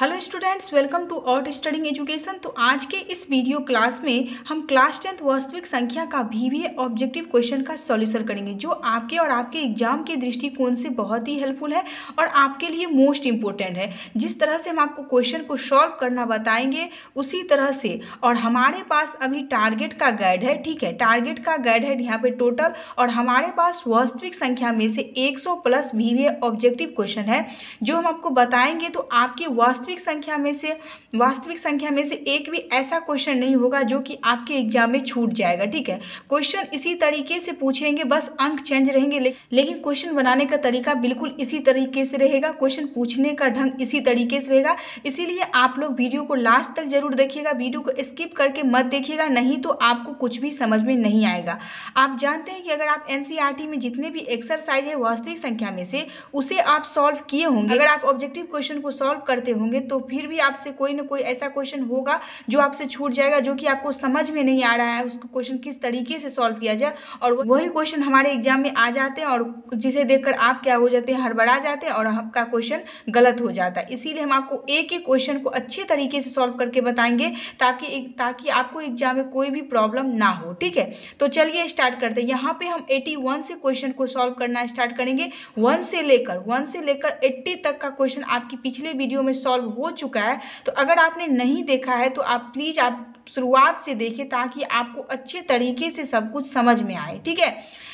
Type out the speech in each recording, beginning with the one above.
Hello students welcome to outstanding education तो आज के इस वीडियो क्लास में हम क्लास टेंथ वास्तविक संख्या का भी ऑब्जेक्टिव क्वेश्चन का सॉल्यूशन करेंगे जो आपके और आपके एग्जाम के दृष्टिकोण से बहुत ही हेल्पफुल है और आपके लिए मोस्ट इम्पोर्टेंट है जिस तरह से हम आपको क्वेश्चन को सॉल्व करना बताएंगे उसी तरह से और हमारे पास अभी टारगेट का गाइड है ठीक है टारगेट का गाइड है यहाँ पर टोटल और हमारे पास वास्तविक संख्या में से एक प्लस वी ऑब्जेक्टिव क्वेश्चन है जो हम आपको बताएंगे तो आपके वास्तविक वास्तविक संख्या में से वास्तविक संख्या में से एक भी ऐसा क्वेश्चन नहीं होगा जो कि आपके एग्जाम में छूट जाएगा ठीक है क्वेश्चन इसी तरीके से पूछेंगे बस अंक चेंज रहेंगे ले, लेकिन क्वेश्चन बनाने का तरीका बिल्कुल इसी तरीके से रहेगा क्वेश्चन पूछने का ढंग इसी तरीके से रहेगा इसीलिए आप लोग वीडियो को लास्ट तक जरूर देखिएगा वीडियो को स्किप करके मत देखिएगा नहीं तो आपको कुछ भी समझ में नहीं आएगा आप जानते हैं कि अगर आप एनसीईआरटी e में जितने भी एक्सरसाइज है वास्तविक संख्या में से उसे आप सॉल्व किए होंगे अगर आप ऑब्जेक्टिव क्वेश्चन को सॉल्व करते होंगे होंगे तो फिर भी आपसे कोई ना कोई ऐसा क्वेश्चन होगा जो आपसे छूट जाएगा जो कि आपको समझ में नहीं आ रहा है उसको क्वेश्चन किस तरीके से सॉल्व किया जाए और वही क्वेश्चन हमारे एग्जाम में आ जाते हैं और जिसे देखकर आप क्या हो जाते हैं हड़बड़ा जाते हैं और आपका क्वेश्चन गलत हो जाता है इसीलिए हम आपको एक एक क्वेश्चन को अच्छे तरीके से सॉल्व करके बताएंगे ताकि ताकि आपको एग्जाम में कोई भी प्रॉब्लम ना हो ठीक है तो चलिए स्टार्ट करते हैं यहाँ पे हम 81 से क्वेश्चन को सॉल्व करना स्टार्ट करेंगे वन से लेकर वन से लेकर एट्टी तक का क्वेश्चन आपकी पिछले वीडियो में सॉल्व हो चुका है तो अगर आपने नहीं देखा है तो आप प्लीज़ आप शुरुआत से देखें ताकि आपको अच्छे तरीके से सब कुछ समझ में आए ठीक है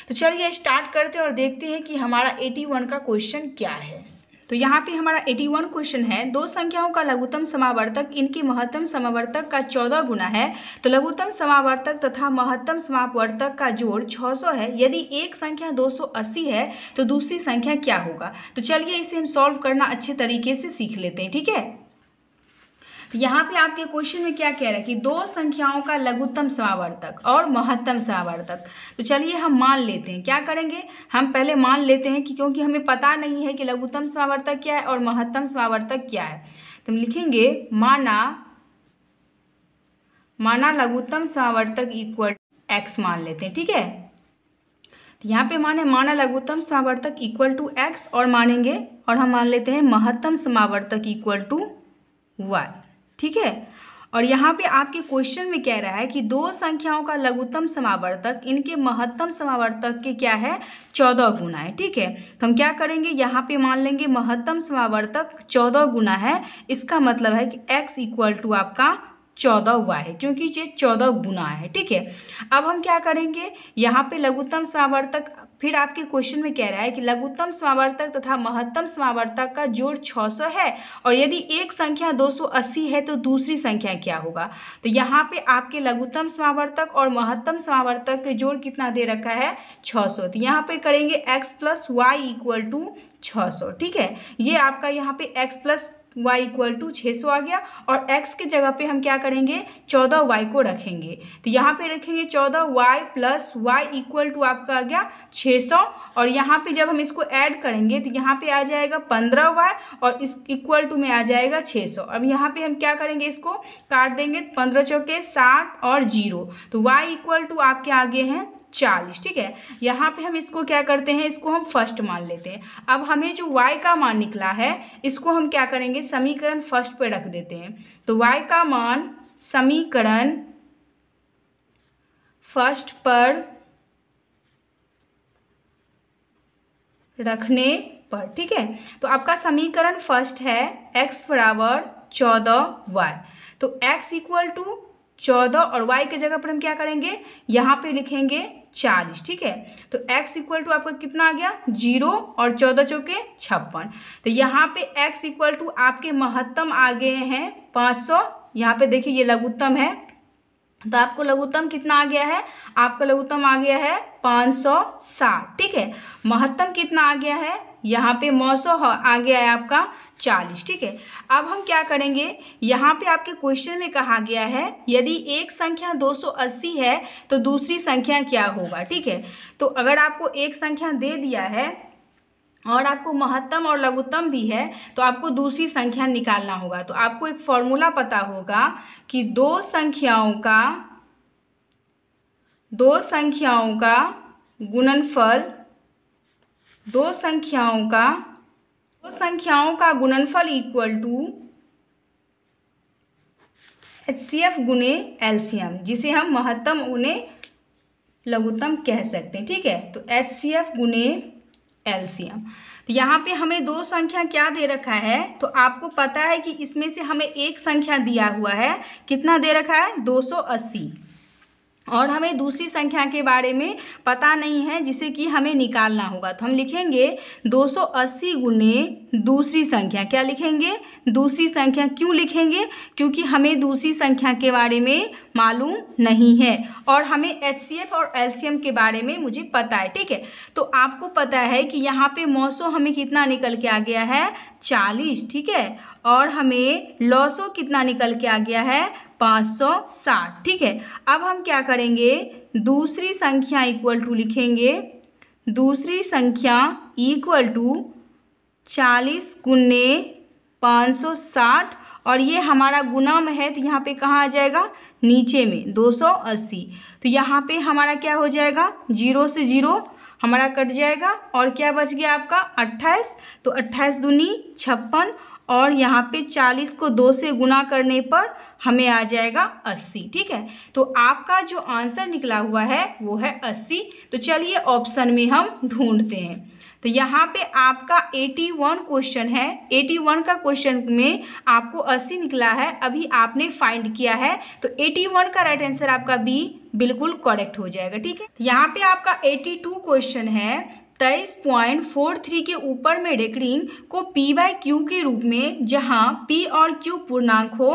तो चलिए स्टार्ट करते हैं और देखते हैं कि हमारा एटी वन का क्वेश्चन क्या है तो यहाँ पे हमारा 81 क्वेश्चन है दो संख्याओं का लघुतम समावर्तक इनके महत्तम समावर्तक का चौदह गुना है तो लघुतम समावर्तक तथा महत्तम समावर्तक का जोड़ 600 है यदि एक संख्या 280 है तो दूसरी संख्या क्या होगा तो चलिए इसे हम सॉल्व करना अच्छे तरीके से सीख लेते हैं ठीक है तो यहाँ पे आपके क्वेश्चन में क्या कह रहा है कि दो संख्याओं का लघुत्तम समावर्तक और महत्तम समावर्तक तो चलिए हम मान लेते हैं क्या करेंगे हम पहले मान लेते हैं कि क्योंकि हमें पता नहीं है कि लघुत्तम समावर्तक क्या है और महत्तम समावर्तक क्या है तो हम लिखेंगे माना माना लघुत्तम समावर्तक इक्वल एक्स मान लेते हैं ठीक है तो यहाँ पे माने माना लघुत्तम समावर्तक इक्वल टू एक्स और मानेंगे और हम मान लेते हैं महत्तम समावर्तक इक्वल टू वाई ठीक है और यहाँ पे आपके क्वेश्चन में कह रहा है कि दो संख्याओं का लघुत्तम समावर्तक इनके महत्तम समावर्तक के क्या है चौदह गुना है ठीक है तो हम क्या करेंगे यहाँ पे मान लेंगे महत्तम समावर्तक चौदह गुना है इसका मतलब है कि x इक्वल टू आपका चौदह हुआ है क्योंकि ये चौदह गुना है ठीक है अब हम क्या करेंगे यहाँ पे लघुत्तम समावर्तक फिर आपके क्वेश्चन में कह रहा है कि लघुत्तम समावर्तक तथा महत्तम समावर्तक का जोड़ 600 है और यदि एक संख्या 280 है तो दूसरी संख्या क्या होगा तो यहाँ पे आपके लघुत्तम समावर्तक और महत्तम समावर्तक के जोड़ कितना दे रखा है 600 तो यहाँ पे करेंगे X plus Y equal to सौ ठीक है ये आपका यहाँ पे X plus y equal to छः सौ आ गया और x के जगह पे हम क्या करेंगे चौदह वाई को रखेंगे तो यहाँ पे रखेंगे चौदह Y plus Y equal to आपका आ गया छः सौ और यहाँ पे जब हम इसको ऐड करेंगे तो यहाँ पे आ जाएगा पंद्रह वाई और इस इक्वल टू में आ जाएगा छः सौ अब यहाँ पे हम क्या करेंगे इसको काट देंगे पंद्रह चौके साठ और जीरो तो y इक्वल टू आपके आगे हैं चालीस ठीक है यहाँ पे हम इसको क्या करते हैं इसको हम फर्स्ट मान लेते हैं अब हमें जो y का मान निकला है इसको हम क्या करेंगे समीकरण फर्स्ट पे रख देते हैं तो y का मान समीकरण फर्स्ट पर रखने पर ठीक है तो आपका समीकरण फर्स्ट है x बराबर चौदह वाई तो x इक्वल टू चौदह और वाई के जगह पर हम क्या करेंगे यहाँ पे लिखेंगे चालीस ठीक है तो एक्स इक्वल टू आपका कितना आ गया जीरो और चौदह चौके छप्पन तो यहाँ पे एक्स इक्वल टू आपके महत्तम आ गए हैं पाँच सौ यहाँ पे देखिए ये लघुत्तम है तो आपको लघुत्तम कितना आ गया है आपका लघुत्तम आ गया है पाँच सौ साठ ठीक है महत्तम कितना आ गया है यहाँ पे मौसम आ गया है आपका चालीस ठीक है अब हम क्या करेंगे यहाँ पे आपके क्वेश्चन में कहा गया है यदि एक संख्या 280 है तो दूसरी संख्या क्या होगा ठीक है तो अगर आपको एक संख्या दे दिया है और आपको महत्तम और लघुत्तम भी है तो आपको दूसरी संख्या निकालना होगा तो आपको एक फॉर्मूला पता होगा कि दो संख्याओं का दो संख्याओं का गुणनफल दो संख्याओं का दो संख्याओं का गुणनफल equal to H C F गुने एम जिसे हम महत्तम उन्हें लघुतम कह सकते हैं ठीक है तो एच सी एफ गुने एलसीएम तो यहाँ पे हमें दो संख्या क्या दे रखा है तो आपको पता है कि इसमें से हमें एक संख्या दिया हुआ है कितना दे रखा है 280 और हमें दूसरी संख्या के बारे में पता नहीं है जिसे कि हमें निकालना होगा तो हम लिखेंगे 280 सौ अस्सी गुने दूसरी संख्या क्या लिखेंगे दूसरी संख्या क्यों लिखेंगे क्योंकि हमें दूसरी संख्या के बारे में मालूम नहीं है और हमें एच और एल के बारे में मुझे पता है ठीक है तो आपको पता है कि यहाँ पे मौसो हमें कितना निकल के आ गया है चालीस ठीक है और हमें लॉसो कितना निकल के आ गया है पाँच सौ साठ ठीक है अब हम क्या करेंगे दूसरी संख्या इक्वल टू लिखेंगे दूसरी संख्या इक्वल टू चालीस गुने पाँच सौ साठ और ये हमारा गुना में है तो यहाँ पे कहाँ आ जाएगा नीचे में दो सौ अस्सी तो यहाँ पे हमारा क्या हो जाएगा जीरो से जीरो हमारा कट जाएगा और क्या बच गया आपका अट्ठाईस तो अट्ठाईस दूनी छप्पन और यहाँ पे चालीस को दो से गुना करने पर हमें आ जाएगा अस्सी ठीक है तो आपका जो आंसर निकला हुआ है वो है अस्सी तो चलिए ऑप्शन में हम ढूंढते हैं तो यहाँ पे आपका 81 क्वेश्चन है 81 का क्वेश्चन में आपको 80 निकला है अभी आपने फाइंड किया है तो 81 का राइट आंसर आपका बी बिल्कुल करेक्ट हो जाएगा ठीक है तो यहाँ पे आपका 82 क्वेश्चन है तेईस पॉइंट फोर थ्री के ऊपर में रेकरिंग को पी बाय क्यू के रूप में जहाँ पी और क्यू पूर्णांक हो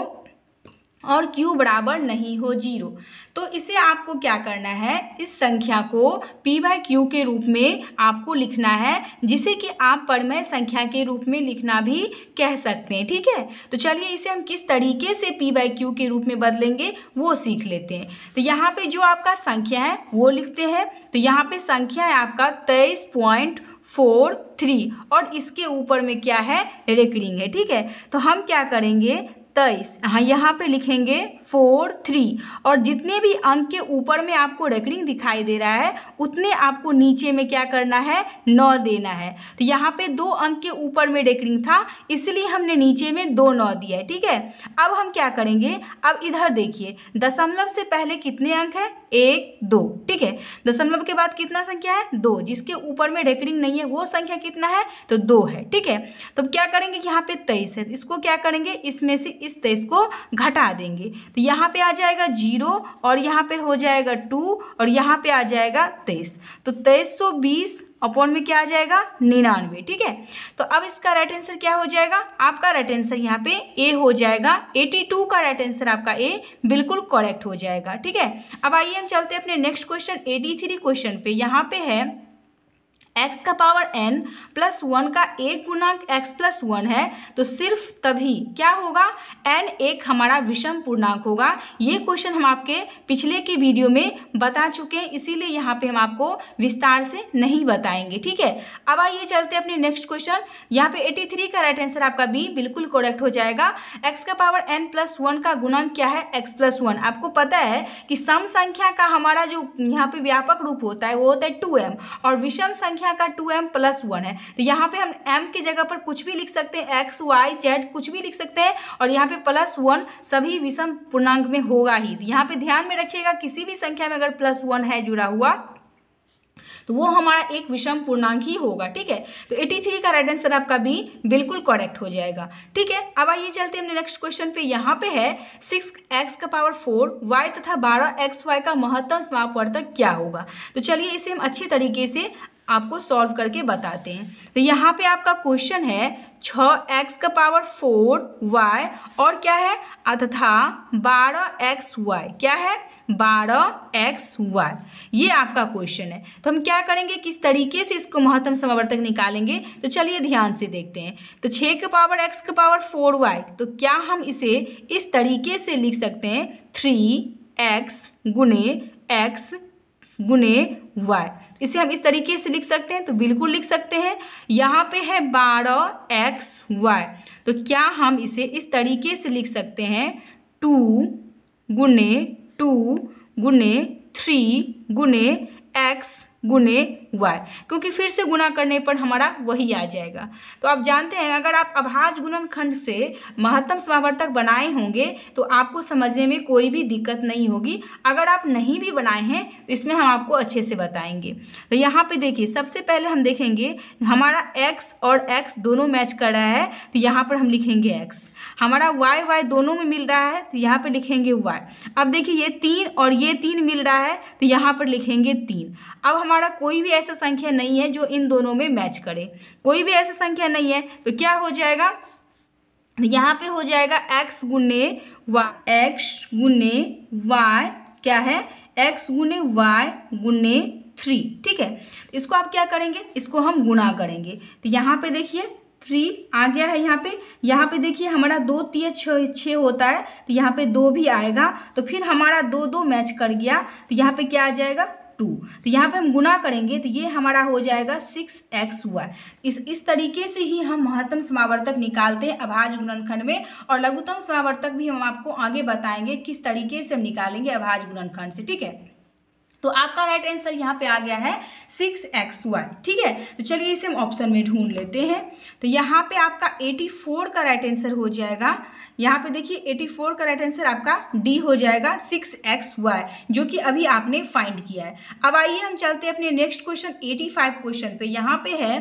और q बराबर नहीं हो जीरो तो इसे आपको क्या करना है इस संख्या को p बाय क्यू के रूप में आपको लिखना है जिसे कि आप परमय संख्या के रूप में लिखना भी कह सकते हैं ठीक है तो चलिए इसे हम किस तरीके से p बाय क्यू के रूप में बदलेंगे वो सीख लेते हैं तो यहाँ पे जो आपका संख्या है वो लिखते हैं तो यहाँ पे संख्या है आपका तेईस पॉइंट फोर थ्री और इसके ऊपर में क्या है रेकरिंग है ठीक है तो हम क्या करेंगे तेईस हाँ यहाँ पे लिखेंगे फोर थ्री और जितने भी अंक के ऊपर में आपको रेकरिंग दिखाई दे रहा है उतने आपको नीचे में क्या करना है नौ देना है तो यहाँ पे दो अंक के ऊपर में रेकरिंग था इसलिए हमने नीचे में दो नौ दिया है ठीक है अब हम क्या करेंगे अब इधर देखिए दशमलव से पहले कितने अंक हैं एक दो ठीक है दशमलव के बाद कितना संख्या है दो जिसके ऊपर में रेकरिंग नहीं है वो संख्या कितना है तो दो है ठीक है तो क्या करेंगे यहाँ पे तेईस है इसको क्या करेंगे इसमें से इस तेईस को घटा देंगे तो यहाँ पे आ जाएगा जीरो और यहाँ पे हो जाएगा टू और यहाँ पे आ जाएगा तेईस तो तेईस सौ बीस अपॉन में क्या आ जाएगा निन्यानवे ठीक है तो अब इसका राइट आंसर क्या हो जाएगा आपका राइट आंसर यहाँ पे ए हो जाएगा एटी टू का राइट आंसर आपका ए बिल्कुल करेक्ट हो जाएगा ठीक है अब आइए हम चलते हैं अपने next question eighty three question पे यहाँ पे है एक्स का पावर एन प्लस वन का एक पूर्णांक एक्स प्लस वन है तो सिर्फ तभी क्या होगा एन एक हमारा विषम पूर्णांक होगा ये क्वेश्चन हम आपके पिछले के वीडियो में बता चुके हैं इसीलिए यहाँ पे हम आपको विस्तार से नहीं बताएंगे ठीक है अब आइए चलते हैं अपने नेक्स्ट क्वेश्चन यहाँ पे 83 का राइट आंसर आपका बी बिल्कुल करेक्ट हो जाएगा एक्स का पावर एन प्लस वन का गुणांक क्या है एक्स प्लस वन आपको पता है कि सम संख्या का हमारा जो यहाँ पे व्यापक रूप होता है वो होता है टू और विषम संख्या यहाँ का टू एम प्लस वन है तो यहाँ पे हम एम की जगह पर कुछ भी लिख सकते हैं एक्स वाई जेड कुछ भी लिख सकते हैं और यहाँ पे प्लस वन सभी विषम पूर्णांक में होगा ही तो यहाँ पे ध्यान में रखिएगा किसी भी संख्या में अगर प्लस वन है जुड़ा हुआ तो वो हमारा एक विषम पूर्णांक ही होगा ठीक है तो 83 का राइट आंसर आपका बी बिल्कुल करेक्ट हो जाएगा ठीक है अब आइए चलते हमने नेक्स्ट क्वेश्चन पे यहाँ पे है सिक्स एक्स का पावर फोर वाई तथा बारह एक्स वाई का महत्तम समापवर्तक क्या होगा तो चलिए इसे हम अच्छे तरीके से आपको सॉल्व करके बताते हैं तो यहाँ पे आपका क्वेश्चन है छ एक्स का पावर फोर वाई और क्या है अथा बारह एक्स वाई क्या है बारह एक्स वाई ये आपका क्वेश्चन है तो हम क्या करेंगे किस तरीके से इसको महत्तम समावर्तक निकालेंगे तो चलिए ध्यान से देखते हैं तो छः का पावर एक्स का पावर फोर वाई तो क्या हम इसे इस तरीके से लिख सकते हैं थ्री एक्स गुने एक्स गुने वाई इसे हम इस तरीके से लिख सकते हैं तो बिल्कुल लिख सकते हैं यहाँ पे है बारह एक्स वाई तो क्या हम इसे इस तरीके से लिख सकते हैं टू गुने टू गुने थ्री गुने एक्स गुने वाई हम्म। क्योंकि फिर से गुना करने पर हमारा वही आ जाएगा तो आप जानते हैं अगर आप अभाज गुणन खंड से महत्तम समावर्तक बनाए होंगे तो आपको समझने में कोई भी दिक्कत नहीं होगी अगर आप नहीं भी बनाए हैं तो इसमें हम आपको अच्छे से बताएंगे तो यहाँ पे देखिए सबसे पहले हम देखेंगे हमारा एक्स और एक्स दोनों मैच कर रहा है तो यहाँ पर हम लिखेंगे एक्स हमारा वाई वाई दोनों में मिल रहा है तो यहाँ पर लिखेंगे वाई अब देखिए ये तीन और ये तीन मिल रहा है तो यहाँ पर लिखेंगे तीन अब हमारा कोई भी ऐसा संख्या नहीं है जो इन दोनों में मैच करे कोई भी ऐसा संख्या नहीं है तो क्या हो जाएगा तो यहाँ पे हो जाएगा एक्स गुने वा एक्स गुने वाई क्या है एक्स गुने वाई गुने थ्री ठीक है इसको आप क्या करेंगे इसको हम गुना करेंगे तो यहाँ पे देखिए थ्री आ गया है यहाँ पे यहाँ पे देखिए हमारा दो तीय छः होता है तो यहाँ पे दो भी आएगा तो फिर हमारा दो दो मैच कर गया तो यहाँ पे क्या आ जाएगा टू तो यहाँ पे हम गुना करेंगे तो ये हमारा हो जाएगा सिक्स एक्स हुआ इस इस तरीके से ही हम महत्तम समावर्तक निकालते हैं अभाज गुणनखंड में और लघुतम समावर्तक भी हम आपको आगे बताएंगे किस तरीके से हम निकालेंगे अभाज गुणनखंड से ठीक है तो आपका राइट आंसर यहाँ पे आ गया है सिक्स एक्स वाई ठीक है तो चलिए इसे हम ऑप्शन में ढूंढ लेते हैं तो यहाँ पे आपका एटी फोर का राइट आंसर हो जाएगा यहाँ पे देखिए एटी फोर का राइट आंसर आपका डी हो जाएगा सिक्स एक्स वाई जो कि अभी आपने फाइंड किया है अब आइए हम चलते हैं अपने next question eighty five question पे यहाँ पे है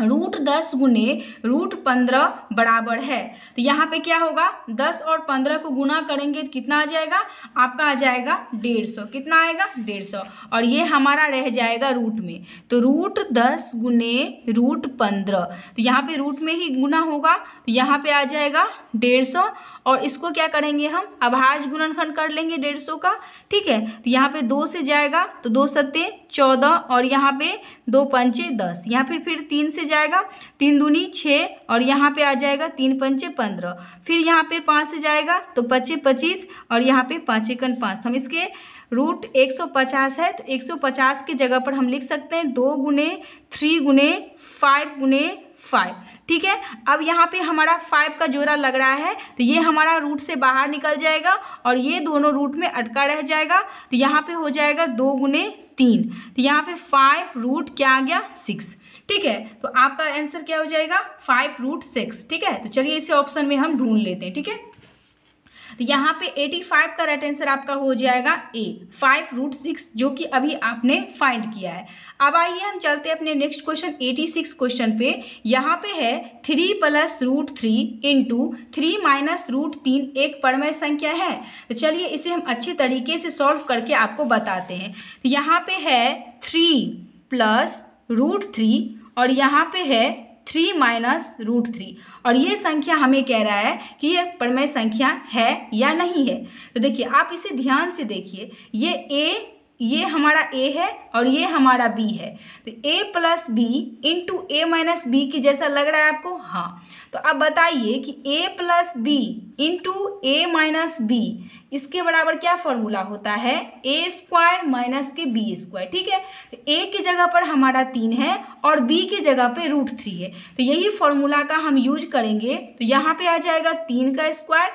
रूट दस गुने रूट पंद्रह बराबर है तो यहाँ पे क्या होगा दस और पंद्रह को गुना करेंगे तो कितना आ जाएगा आपका आ जाएगा डेढ़ सौ कितना आएगा डेढ़ सौ और ये हमारा रह जाएगा रूट में तो रूट दस गुने रूट पंद्रह तो यहाँ पे रूट में ही गुना होगा तो यहाँ पे आ जाएगा डेढ़ सौ और इसको क्या करेंगे हम अभाज गुणनखंड कर लेंगे डेढ़ सौ का ठीक है तो यहाँ पे दो से जाएगा तो दो सत्ते चौदह और यहाँ पे दो पंचे दस यहाँ फिर फिर तीन से जाएगा तीन दूनी छः और यहाँ पे आ जाएगा तीन पंचे पंद्रह फिर यहाँ पे पाँच से जाएगा तो पच्चे पच्चीस और यहाँ पे पाँच एकन पाँच तो हम इसके रूट एक सौ पचास है तो एक सौ पचास की जगह पर हम लिख सकते हैं दो गुने थ्री गुने फाइव गुने फाइव ठीक है अब यहाँ पे हमारा फाइव का जोड़ा लग रहा है तो ये हमारा रूट से बाहर निकल जाएगा और ये दोनों रूट में अटका रह जाएगा तो यहाँ पे हो जाएगा दो गुने तीन तो यहाँ पे फाइव रूट क्या आ गया सिक्स ठीक है तो आपका आंसर क्या हो जाएगा फाइव रूट सिक्स ठीक है तो चलिए इसे ऑप्शन में हम ढूंढ लेते हैं ठीक है तो यहाँ पे 85 का राइट आंसर आपका हो जाएगा ए फाइव रूट सिक्स जो कि अभी आपने फाइंड किया है अब आइए हम चलते हैं अपने नेक्स्ट क्वेश्चन 86 क्वेश्चन पे यहाँ पे है three plus root three into three minus root तीन एक परमय संख्या है तो चलिए इसे हम अच्छे तरीके से सॉल्व करके आपको बताते हैं तो यहाँ पे है थ्री प्लस रूट थ्री और यहाँ पे है थ्री माइनस रूट थ्री और ये संख्या हमें कह रहा है कि ये परमय संख्या है या नहीं है तो देखिए आप इसे ध्यान से देखिए ये ए ये हमारा ए है और ये हमारा बी है तो A plus B into A minus B की जैसा लग रहा है आपको हाँ तो अब बताइए कि A plus B into A minus B इसके बराबर क्या फॉर्मूला होता है ए स्क्वायर माइनस के बी स्क्वायर ठीक है तो ए की जगह पर हमारा तीन है और बी की जगह पे रूट थ्री है तो यही फॉर्मूला का हम यूज करेंगे तो यहाँ पे आ जाएगा तीन का स्क्वायर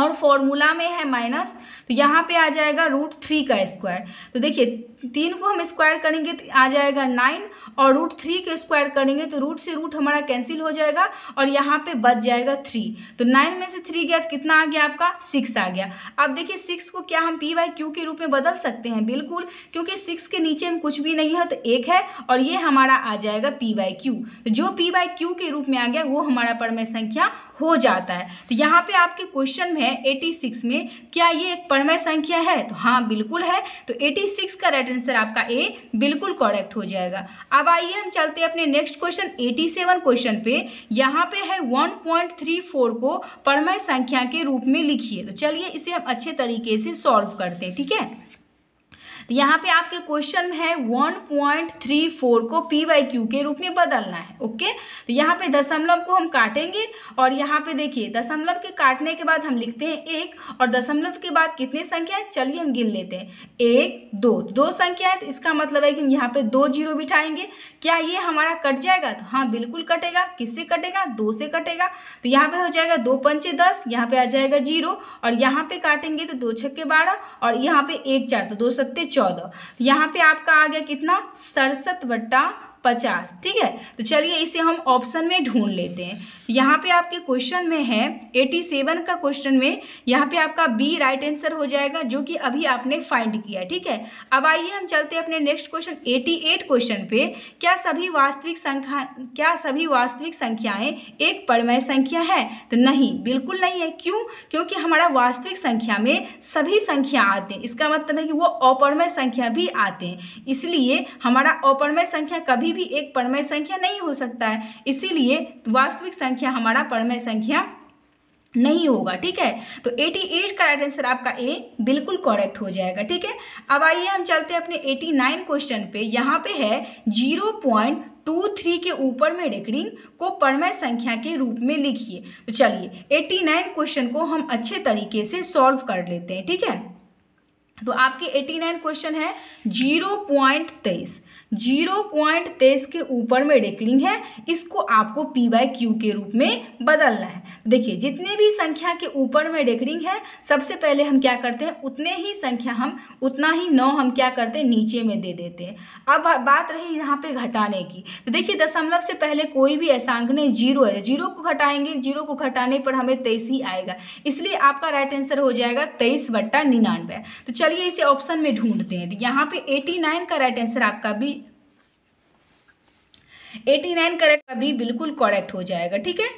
और फॉर्मूला में है माइनस तो यहाँ पे आ जाएगा रूट थ्री का स्क्वायर तो देखिए तीन को हम स्क्वायर करेंगे तो आ जाएगा नाइन और रूट थ्री के स्क्वायर करेंगे तो रूट से रूट हमारा कैंसिल हो जाएगा और यहाँ पे बच जाएगा थ्री तो नाइन में से थ्री गया तो कितना आ गया आपका सिक्स आ गया अब देखिए सिक्स को क्या हम पी वाई क्यू के रूप में बदल सकते हैं बिल्कुल क्योंकि सिक्स के नीचे में कुछ भी नहीं है तो एक है और ये हमारा आ जाएगा पी वाई क्यू तो जो पी वाई क्यू के रूप में आ गया वो हमारा परमय संख्या हो जाता है तो यहाँ पे आपके क्वेश्चन में एटी सिक्स में क्या ये एक परमय संख्या है तो हाँ बिल्कुल है तो एटी सिक्स का राइट आंसर आपका ए बिल्कुल करेक्ट हो जाएगा अब आइए हम चलते हैं अपने नेक्स्ट क्वेश्चन 87 क्वेश्चन पे यहाँ पे है 1.34 को परमय संख्या के रूप में लिखिए तो चलिए इसे हम अच्छे तरीके से सॉल्व करते हैं ठीक है तो यहाँ पे आपके क्वेश्चन में है वन थ्री फोर को पी वाई क्यू के रूप में बदलना है ओके तो यहाँ पे दशमलव को हम काटेंगे और यहाँ पे देखिए दशमलव के काटने के बाद हम लिखते हैं एक और दशमलव के बाद कितने संख्या है चलिए हम गिन लेते हैं एक दो दो संख्या है तो इसका मतलब है कि हम यहाँ पे दो जीरो बिठाएंगे क्या ये हमारा कट जाएगा तो हाँ बिल्कुल कटेगा किससे कटेगा दो से कटेगा तो यहाँ पे हो जाएगा दो पंचे दस यहाँ पे आ जाएगा जीरो और यहाँ पे काटेंगे तो दो छक्के बारह और यहाँ पे एक चार तो दो सत्ते चौदह यहाँ पे आपका आ गया कितना सड़सठ बट्टा पचास ठीक है तो चलिए इसे हम ऑप्शन में ढूंढ लेते हैं यहाँ पे आपके क्वेश्चन में है एटी सेवन का क्वेश्चन में यहाँ पे आपका बी राइट आंसर हो जाएगा जो कि अभी आपने फाइंड किया ठीक है अब आइए हम चलते हैं अपने next question eighty eight question पे क्या सभी वास्तविक संख्या क्या सभी वास्तविक संख्याएं एक परमय संख्या है तो नहीं बिल्कुल नहीं है क्यों क्योंकि हमारा वास्तविक संख्या में सभी संख्या आते हैं इसका मतलब है कि वो अपरमय संख्या भी आते हैं इसलिए हमारा अपरमय संख्या कभी कभी भी एक परमय संख्या नहीं हो सकता है इसीलिए वास्तविक संख्या हमारा परमय संख्या नहीं होगा ठीक है तो 88 का राइट आंसर आपका ए बिल्कुल करेक्ट हो जाएगा ठीक है अब आइए हम चलते हैं अपने 89 क्वेश्चन पे यहाँ पे है 0.23 के ऊपर में रेकरिंग को परमय संख्या के रूप में लिखिए तो चलिए 89 क्वेश्चन को हम अच्छे तरीके से सॉल्व कर लेते हैं ठीक है तो आपके 89 क्वेश्चन है जीरो पॉइंट तेईस जीरो प्वाइंट तेईस के ऊपर में डेकलिंग है इसको आपको पी वाई क्यू के रूप में बदलना है देखिए जितने भी संख्या के ऊपर में डेकलिंग है सबसे पहले हम क्या करते हैं उतने ही संख्या हम उतना ही नौ हम क्या करते हैं नीचे में दे देते हैं अब बात रही यहाँ पे घटाने की तो देखिए दशमलव से पहले कोई भी अंक नहीं जीरो है जीरो को घटाएंगे जीरो को घटाने पर हमें तेईस ही आएगा इसलिए आपका राइट आंसर हो जाएगा तेईस बट्टा निन्यानवे तो चलिए इसे ऑप्शन में ढूंढते हैं यहाँ पे एटी नाइन का राइट आंसर आपका भी एटी नाइन करेक्ट अभी बिल्कुल करेक्ट हो जाएगा ठीक है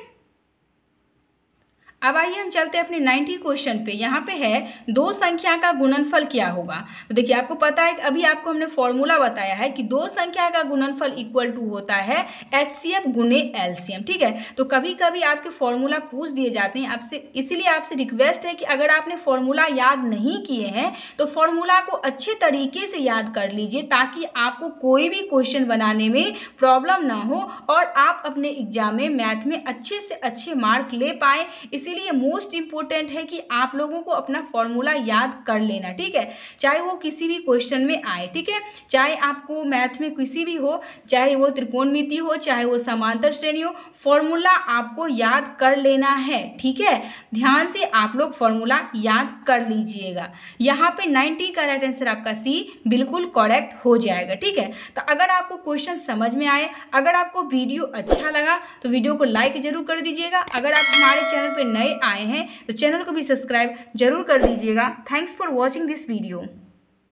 अब आइए हम चलते हैं अपने नाइन्टी क्वेश्चन पे यहाँ पे है दो संख्या का गुणनफल क्या होगा तो देखिए आपको पता है कि अभी आपको हमने फॉर्मूला बताया है कि दो संख्या का गुणनफल इक्वल टू होता है एच सी एफ गुने एम ठीक है तो कभी कभी आपके फॉर्मूला पूछ दिए जाते हैं आपसे इसीलिए आपसे रिक्वेस्ट है कि अगर आपने फॉर्मूला याद नहीं किए हैं तो फॉर्मूला को अच्छे तरीके से याद कर लीजिए ताकि आपको कोई भी क्वेश्चन बनाने में प्रॉब्लम ना हो और आप अपने एग्जाम में मैथ में अच्छे से अच्छे मार्क ले पाए इसीलिए लिए मोस्ट इंपॉर्टेंट है कि आप लोगों को अपना फॉर्मूला याद कर लेना ठीक है चाहे वो किसी भी क्वेश्चन में आए ठीक है चाहे आपको मैथ में किसी भी हो चाहे वो त्रिकोणमिति हो चाहे वो समांतर श्रेणी हो फॉर्मूला आपको याद कर लेना है ठीक है ध्यान से आप लोग फॉर्मूला याद कर लीजिएगा यहाँ पे नाइनटी का राइट आंसर आपका सी बिल्कुल करेक्ट हो जाएगा ठीक है तो अगर आपको क्वेश्चन समझ में आए अगर आपको वीडियो अच्छा लगा तो वीडियो को लाइक जरूर कर दीजिएगा अगर आप हमारे चैनल पर नए आए हैं तो चैनल को भी सब्सक्राइब जरूर कर दीजिएगा thanks for watching this video